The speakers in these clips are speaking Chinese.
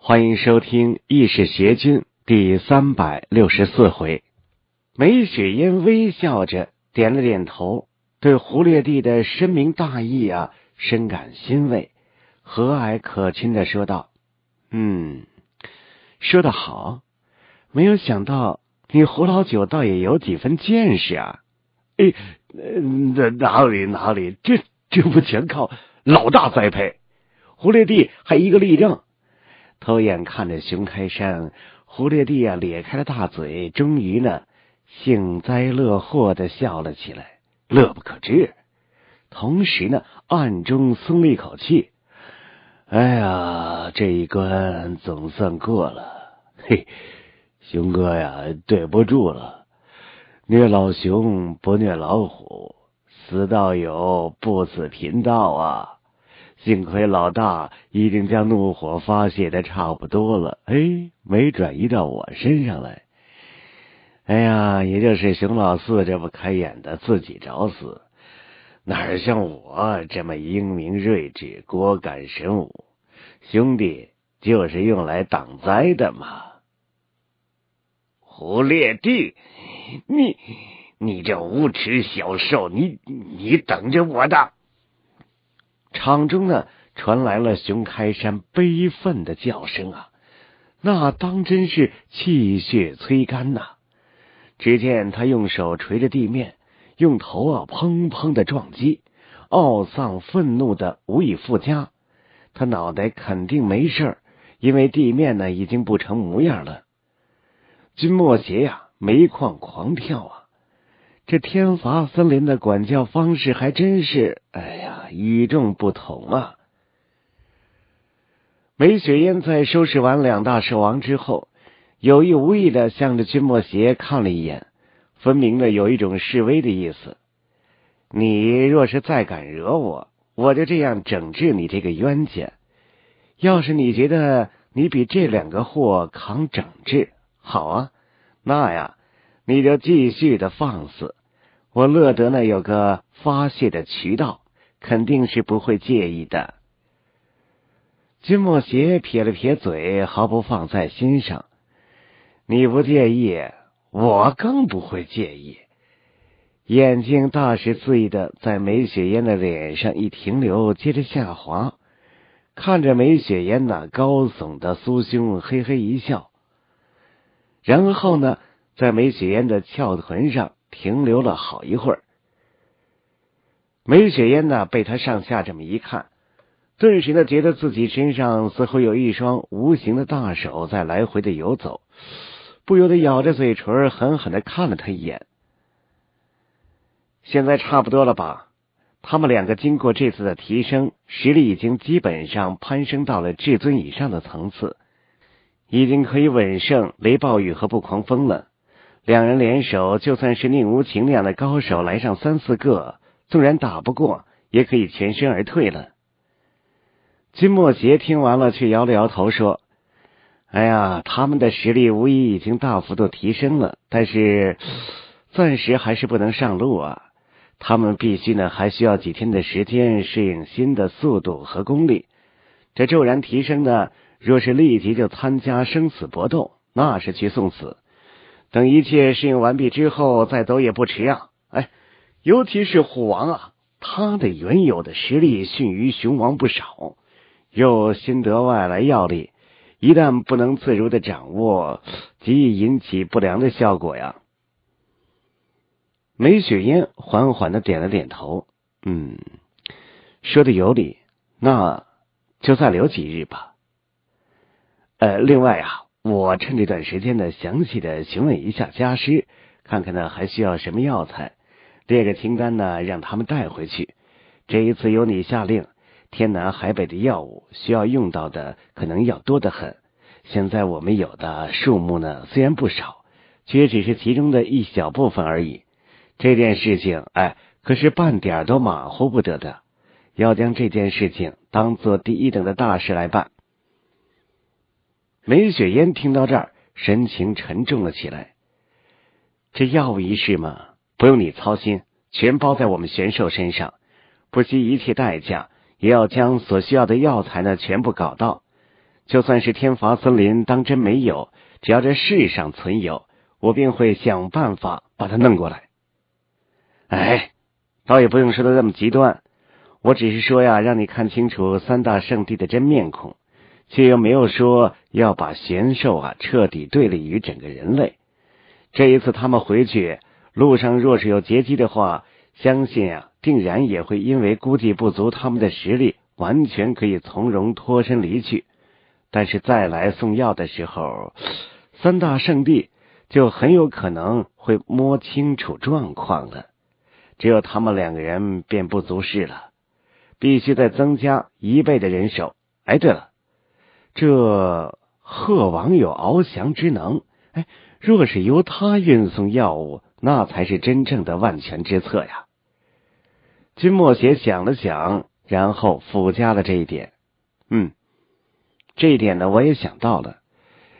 欢迎收听《意识邪君》第三百六十四回。梅雪烟微笑着点了点头，对胡烈帝的深明大义啊，深感欣慰，和蔼可亲的说道：“嗯，说的好，没有想到你胡老九倒也有几分见识啊！哎，那哪里哪里，这这不全靠老大栽培，胡烈帝还一个例证。”偷眼看着熊开山，胡略弟呀咧开了大嘴，终于呢幸灾乐祸的笑了起来，乐不可支，同时呢暗中松了一口气。哎呀，这一关总算过了，嘿，熊哥呀，对不住了，虐老熊不虐老虎，死道友不死贫道啊。幸亏老大已经将怒火发泄的差不多了，哎，没转移到我身上来。哎呀，也就是熊老四这不开眼的，自己找死。哪像我这么英明睿智、果敢神武，兄弟就是用来挡灾的嘛！胡烈帝，你你这无耻小兽，你你等着我的！场中呢，传来了熊开山悲愤的叫声啊！那当真是气血催干呐！只见他用手捶着地面，用头啊砰砰的撞击，懊丧愤怒的无以复加。他脑袋肯定没事儿，因为地面呢已经不成模样了。君莫邪呀，煤矿狂跳啊！这天罚森林的管教方式还真是哎。与众不同啊！梅雪燕在收拾完两大兽王之后，有意无意的向着君莫邪看了一眼，分明的有一种示威的意思。你若是再敢惹我，我就这样整治你这个冤家。要是你觉得你比这两个货扛整治好啊，那呀，你就继续的放肆，我乐得呢有个发泄的渠道。肯定是不会介意的。金莫邪撇了撇嘴，毫不放在心上。你不介意，我更不会介意。眼睛大是恣意的在梅雪烟的脸上一停留，接着下滑，看着梅雪烟那高耸的酥胸，嘿嘿一笑。然后呢，在梅雪烟的翘臀上停留了好一会儿。梅雪烟呢，被他上下这么一看，顿时呢，觉得自己身上似乎有一双无形的大手在来回的游走，不由得咬着嘴唇，狠狠的看了他一眼。现在差不多了吧？他们两个经过这次的提升，实力已经基本上攀升到了至尊以上的层次，已经可以稳胜雷暴雨和不狂风了。两人联手，就算是宁无情那样的高手来上三四个。纵然打不过，也可以全身而退了。金莫邪听完了，却摇了摇头说：“哎呀，他们的实力无疑已经大幅度提升了，但是暂时还是不能上路啊。他们必须呢，还需要几天的时间适应新的速度和功力。这骤然提升的，若是立即就参加生死搏斗，那是去送死。等一切适应完毕之后，再走也不迟啊。”尤其是虎王啊，他的原有的实力逊于雄王不少，又新得外来药力，一旦不能自如的掌握，极易引起不良的效果呀。梅雪烟缓缓的点了点头，嗯，说的有理，那就再留几日吧。呃，另外啊，我趁这段时间呢，详细的询问一下家师，看看呢还需要什么药材。列个清单呢，让他们带回去。这一次由你下令，天南海北的药物需要用到的可能要多得很。现在我们有的数目呢，虽然不少，却只是其中的一小部分而已。这件事情，哎，可是半点都马虎不得的，要将这件事情当做第一等的大事来办。梅雪烟听到这儿，神情沉重了起来。这药物一事嘛。不用你操心，全包在我们玄兽身上。不惜一切代价，也要将所需要的药材呢全部搞到。就算是天罚森林当真没有，只要在世上存有，我便会想办法把它弄过来。哎，倒也不用说的那么极端。我只是说呀，让你看清楚三大圣地的真面孔，却又没有说要把玄兽啊彻底对立于整个人类。这一次他们回去。路上若是有劫机的话，相信啊，定然也会因为估计不足，他们的实力完全可以从容脱身离去。但是再来送药的时候，三大圣地就很有可能会摸清楚状况了。只有他们两个人便不足事了，必须再增加一倍的人手。哎，对了，这鹤王有翱翔之能，哎。若是由他运送药物，那才是真正的万全之策呀。君莫邪想了想，然后附加了这一点：“嗯，这一点呢，我也想到了。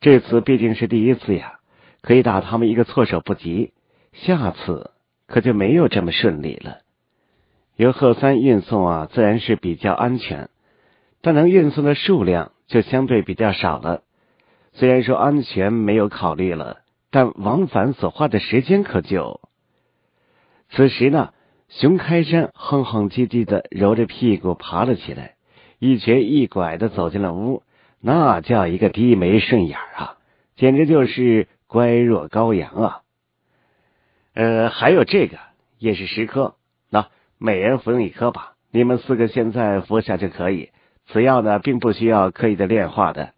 这次毕竟是第一次呀，可以打他们一个措手不及。下次可就没有这么顺利了。由贺三运送啊，自然是比较安全，但能运送的数量就相对比较少了。虽然说安全没有考虑了。”但往返所花的时间可久。此时呢，熊开山哼哼唧唧的揉着屁股爬了起来，一瘸一拐的走进了屋，那叫一个低眉顺眼啊，简直就是乖若羔羊啊。呃，还有这个也是十颗，那每人服用一颗吧，你们四个现在服下就可以。此药呢，并不需要刻意的炼化的。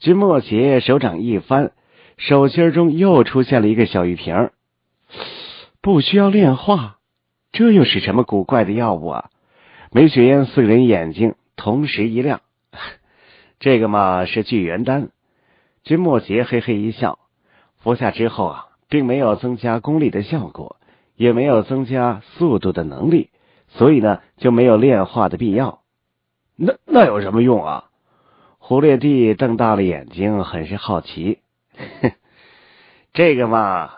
君莫邪手掌一翻。手心中又出现了一个小玉瓶，不需要炼化，这又是什么古怪的药物啊？梅雪烟四人眼睛同时一亮，这个嘛是聚元丹。君莫邪嘿嘿一笑，服下之后啊，并没有增加功力的效果，也没有增加速度的能力，所以呢就没有炼化的必要。那那有什么用啊？胡烈帝瞪大了眼睛，很是好奇。这个嘛，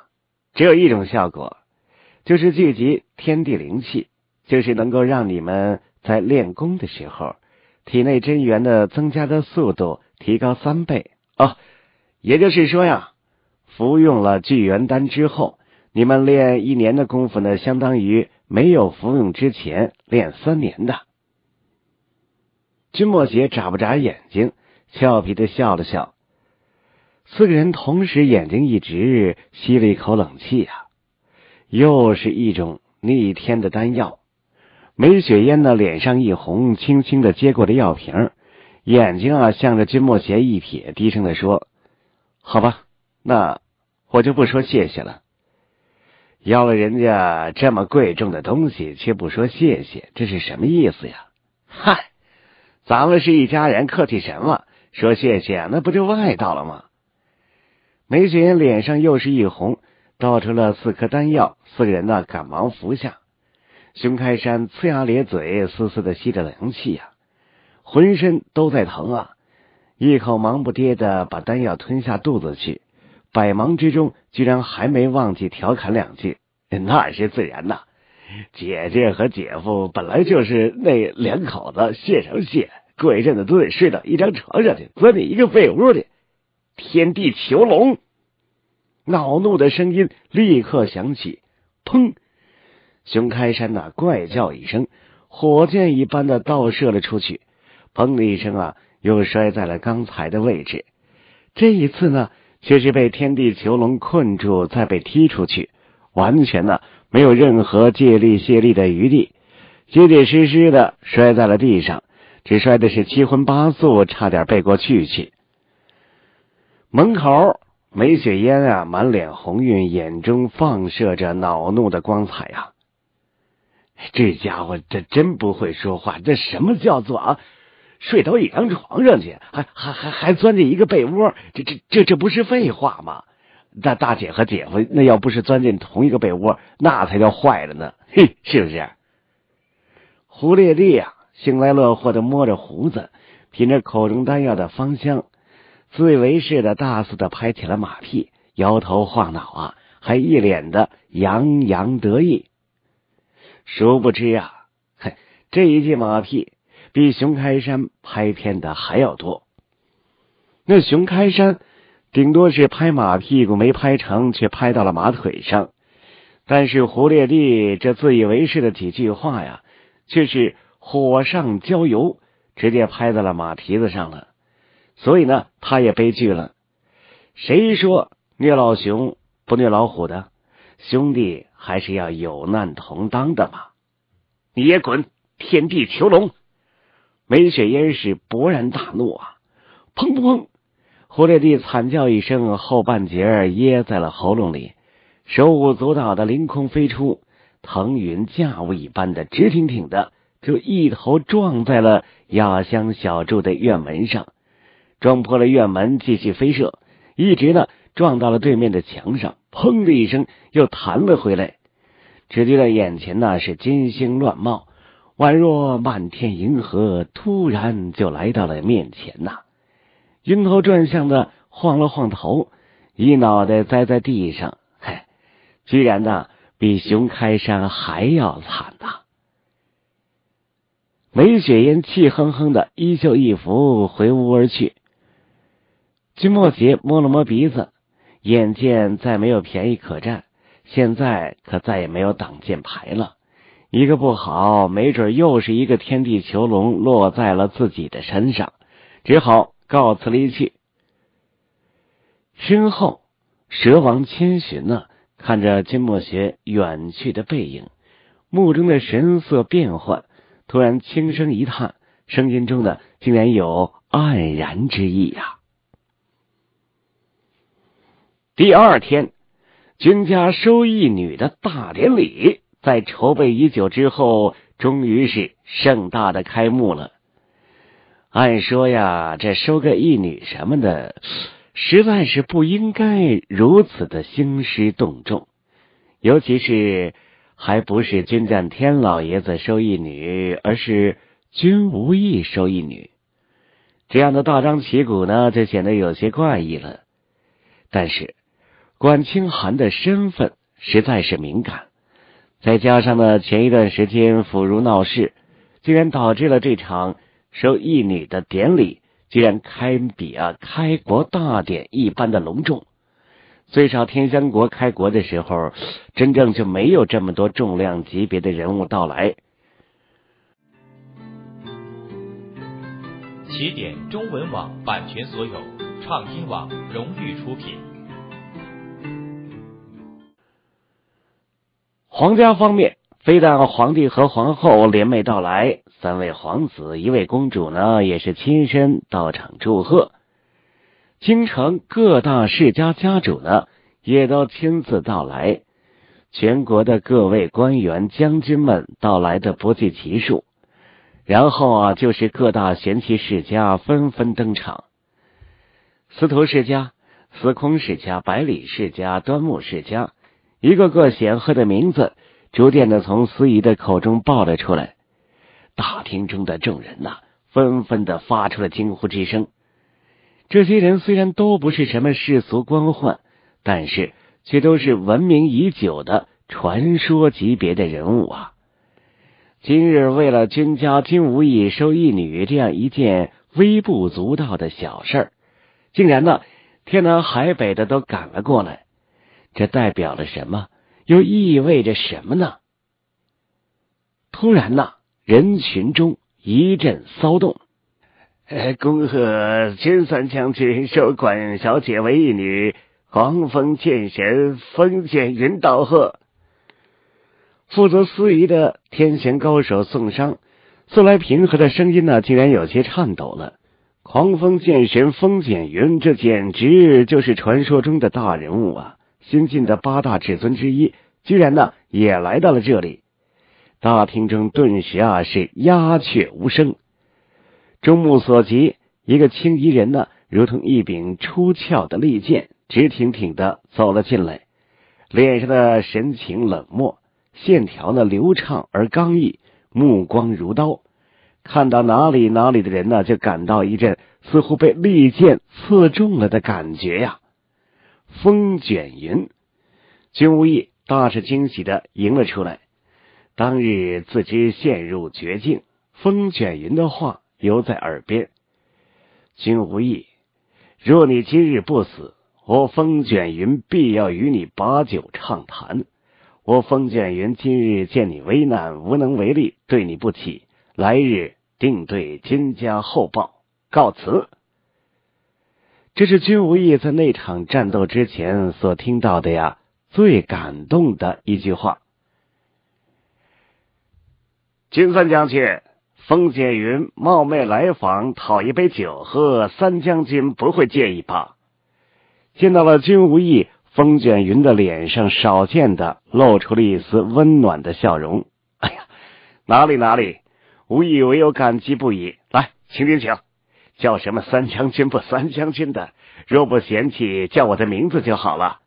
只有一种效果，就是聚集天地灵气，就是能够让你们在练功的时候，体内真元的增加的速度提高三倍。哦，也就是说呀，服用了聚元丹之后，你们练一年的功夫呢，相当于没有服用之前练三年的。君莫邪眨不眨眼睛，俏皮的笑了笑。四个人同时眼睛一直吸了一口冷气呀！又是一种逆天的丹药。梅雪烟呢，脸上一红，轻轻的接过了药瓶，眼睛啊，向着君莫邪一瞥，低声的说：“好吧，那我就不说谢谢了。要了人家这么贵重的东西，却不说谢谢，这是什么意思呀？”嗨，咱们是一家人，客气什么？说谢谢，那不就外道了吗？梅雪脸上又是一红，倒出了四颗丹药，四个人呢，赶忙服下。熊开山呲牙咧嘴，嘶嘶的吸着凉气呀，浑身都在疼啊！一口忙不迭的把丹药吞下肚子去，百忙之中居然还没忘记调侃两句。那是自然呐，姐姐和姐夫本来就是那两口子，谢什么谢？过一阵子都得睡到一张床上去，钻进一个被窝里，天地囚笼。恼怒的声音立刻响起，砰！熊开山呐怪叫一声，火箭一般的倒射了出去，砰的一声啊，又摔在了刚才的位置。这一次呢，却是被天地囚笼困住，再被踢出去，完全呢没有任何借力卸力的余地，结结实实的摔在了地上，只摔的是七荤八素，差点背过去去门口。梅雪烟啊，满脸红晕，眼中放射着恼怒的光彩呀！这家伙这真不会说话，这什么叫做啊？睡到一张床上去，还还还还钻进一个被窝？这这这这不是废话吗？那大姐和姐夫那要不是钻进同一个被窝，那才叫坏了呢！嘿，是不是？胡烈烈啊，幸灾乐祸的摸着胡子，品着口中丹药的芳香。自以为是的大肆的拍起了马屁，摇头晃脑啊，还一脸的洋洋得意。殊不知呀，哼，这一记马屁比熊开山拍片的还要多。那熊开山顶多是拍马屁股没拍成，却拍到了马腿上。但是胡烈帝这自以为是的几句话呀，却是火上浇油，直接拍在了马蹄子上了。所以呢，他也悲剧了。谁说虐老熊不虐老虎的兄弟还是要有难同当的嘛？你也滚！天地囚笼，梅雪烟是勃然大怒啊！砰砰砰！胡烈帝惨叫一声，后半截噎在了喉咙里，手舞足蹈的凌空飞出，腾云驾雾一般的直挺挺的，就一头撞在了雅香小筑的院门上。撞破了院门，继续飞射，一直呢撞到了对面的墙上，砰的一声又弹了回来。只觉得眼前呢是金星乱冒，宛若漫天银河，突然就来到了面前呐，晕头转向的晃了晃头，一脑袋栽在地上，嘿，居然呢比熊开山还要惨呐！梅雪烟气哼哼的，衣袖一拂，回屋而去。君莫邪摸了摸鼻子，眼见再没有便宜可占，现在可再也没有挡箭牌了。一个不好，没准又是一个天地囚笼落在了自己的身上，只好告辞离去。身后，蛇王千寻呢，看着金莫邪远去的背影，目中的神色变幻，突然轻声一叹，声音中的竟然有黯然之意呀。第二天，君家收义女的大典礼，在筹备已久之后，终于是盛大的开幕了。按说呀，这收个义女什么的，实在是不应该如此的兴师动众。尤其是还不是君占天老爷子收义女，而是君无义收义女，这样的大张旗鼓呢，就显得有些怪异了。但是。管清寒的身份实在是敏感，再加上呢，前一段时间腐儒闹事，竟然导致了这场收义女的典礼，竟然堪比啊开国大典一般的隆重。最少天香国开国的时候，真正就没有这么多重量级别的人物到来。起点中文网版权所有，畅听网荣誉出品。皇家方面，非但皇帝和皇后联袂到来，三位皇子一位公主呢，也是亲身到场祝贺。京城各大世家家主呢，也都亲自到来。全国的各位官员将军们到来的不计其数。然后啊，就是各大贤妻世家纷纷登场：司徒世家、司空世家、百里世家、端木世家。一个个显赫的名字逐渐的从司仪的口中爆了出来，大厅中的众人呐，纷纷的发出了惊呼之声。这些人虽然都不是什么世俗官宦，但是却都是闻名已久的传说级别的人物啊！今日为了君家君无意收一女这样一件微不足道的小事儿，竟然呢天南海北的都赶了过来。这代表了什么？又意味着什么呢？突然呐，人群中一阵骚动。恭贺千三将军收管小姐为义女，狂风剑神风剑云道贺。负责司仪的天玄高手宋商，素来平和的声音呢，竟然有些颤抖了。狂风剑神风剑云，这简直就是传说中的大人物啊！新晋的八大至尊之一，居然呢也来到了这里。大厅中顿时啊是鸦雀无声。众目所及，一个青衣人呢，如同一柄出鞘的利剑，直挺挺的走了进来。脸上的神情冷漠，线条呢流畅而刚毅，目光如刀。看到哪里哪里的人呢，就感到一阵似乎被利剑刺中了的感觉呀。风卷云，君无意大是惊喜的迎了出来。当日自知陷入绝境，风卷云的话犹在耳边。君无意，若你今日不死，我风卷云必要与你把酒畅谈。我风卷云今日见你危难无能为力，对你不起，来日定对金家厚报。告辞。这是君无意在那场战斗之前所听到的呀，最感动的一句话。金三将军，风卷云冒昧来访，讨一杯酒喝，三将军不会介意吧？见到了君无意，风卷云的脸上少见的露出了一丝温暖的笑容。哎呀，哪里哪里，无意唯有感激不已。来，请请请。叫什么三将军不三将军的？若不嫌弃，叫我的名字就好了。”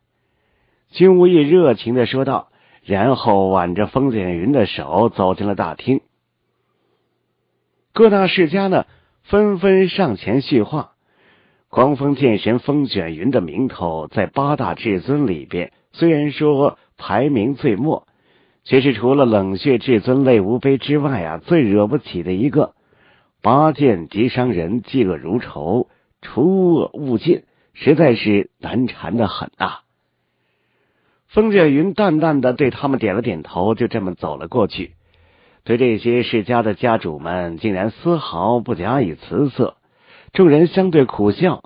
金无意热情的说道，然后挽着风卷云的手走进了大厅。各大世家呢，纷纷上前叙话。狂风剑神风卷云的名头在八大至尊里边，虽然说排名最末，却是除了冷血至尊泪无悲之外啊，最惹不起的一个。拔剑即伤人，嫉恶如仇，除恶务尽，实在是难缠的很呐。风卷云淡淡的对他们点了点头，就这么走了过去。对这些世家的家主们，竟然丝毫不假以辞色。众人相对苦笑。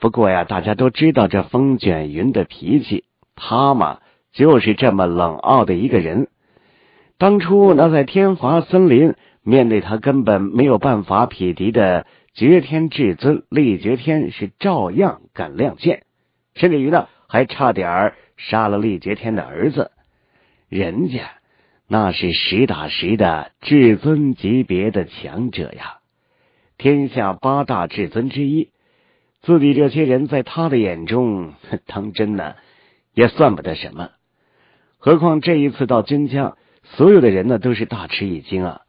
不过呀，大家都知道这风卷云的脾气，他嘛就是这么冷傲的一个人。当初那在天华森林。面对他根本没有办法匹敌的绝天至尊力绝天是照样敢亮剑，甚至于呢还差点杀了力绝天的儿子。人家那是实打实的至尊级别的强者呀，天下八大至尊之一。自己这些人在他的眼中，当真呢也算不得什么。何况这一次到军将，所有的人呢都是大吃一惊啊。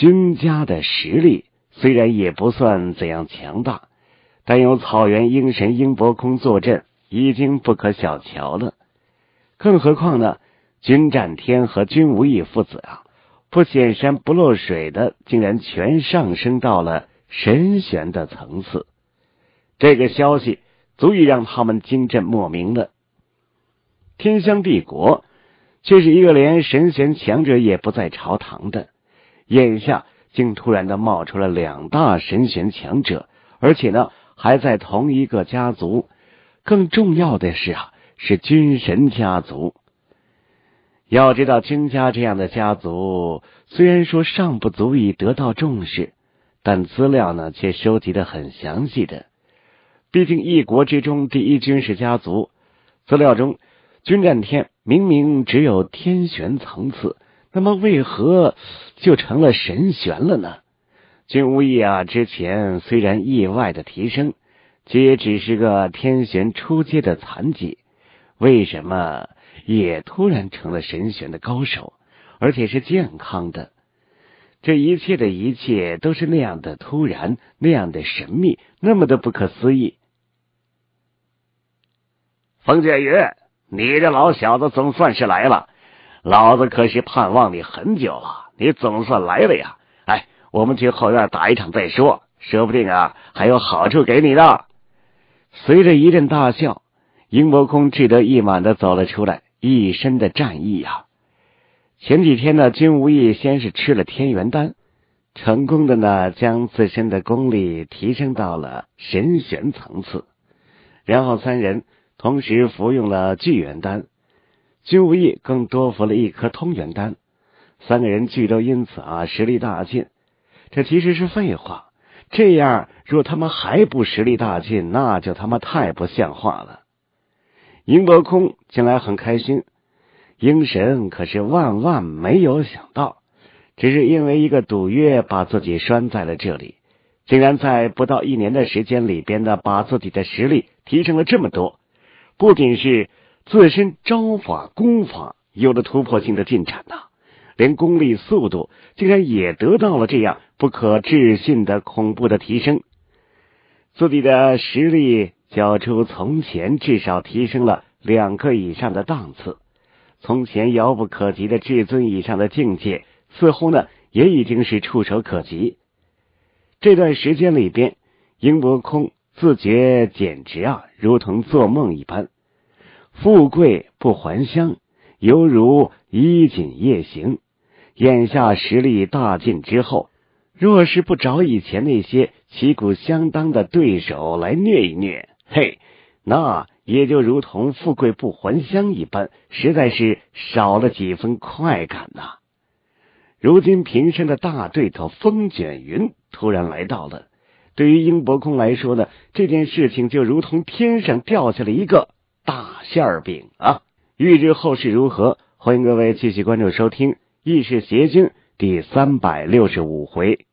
君家的实力虽然也不算怎样强大，但有草原英神英博空坐镇，已经不可小瞧了。更何况呢？君战天和君无义父子啊，不显山不露水的，竟然全上升到了神玄的层次。这个消息足以让他们惊震莫名了。天香帝国却是一个连神玄强者也不在朝堂的。眼下竟突然的冒出了两大神玄强者，而且呢还在同一个家族。更重要的是啊，是军神家族。要知道，军家这样的家族，虽然说尚不足以得到重视，但资料呢却收集的很详细。的，毕竟一国之中第一军事家族，资料中军战天明明只有天玄层次。那么，为何就成了神玄了呢？君无意啊，之前虽然意外的提升，却也只是个天玄初阶的残疾。为什么也突然成了神玄的高手，而且是健康的？这一切的一切都是那样的突然，那样的神秘，那么的不可思议。冯建宇，你这老小子总算是来了。老子可是盼望你很久了，你总算来了呀！哎，我们去后院打一场再说，说不定啊还有好处给你的。随着一阵大笑，殷伯空志得意满的走了出来，一身的战意呀。前几天呢，君无意先是吃了天元丹，成功的呢将自身的功力提升到了神玄层次，然后三人同时服用了聚元丹。君无义更多服了一颗通元丹，三个人俱都因此啊实力大进。这其实是废话，这样若他们还不实力大进，那就他妈太不像话了。银伯空进来很开心，英神可是万万没有想到，只是因为一个赌约把自己拴在了这里，竟然在不到一年的时间里边呢，把自己的实力提升了这么多，不仅是。自身招法功法有了突破性的进展呐，连功力速度竟然也得到了这样不可置信的恐怖的提升，自己的实力较出从前至少提升了两个以上的档次，从前遥不可及的至尊以上的境界，似乎呢也已经是触手可及。这段时间里边，英国空自觉简直啊，如同做梦一般。富贵不还乡，犹如衣锦夜行。眼下实力大进之后，若是不找以前那些旗鼓相当的对手来虐一虐，嘿，那也就如同富贵不还乡一般，实在是少了几分快感呐。如今平生的大对头风卷云突然来到了，对于英博空来说呢，这件事情就如同天上掉下了一个。大馅饼啊！预知后事如何？欢迎各位继续关注收听《异世邪经》第三百六十五回。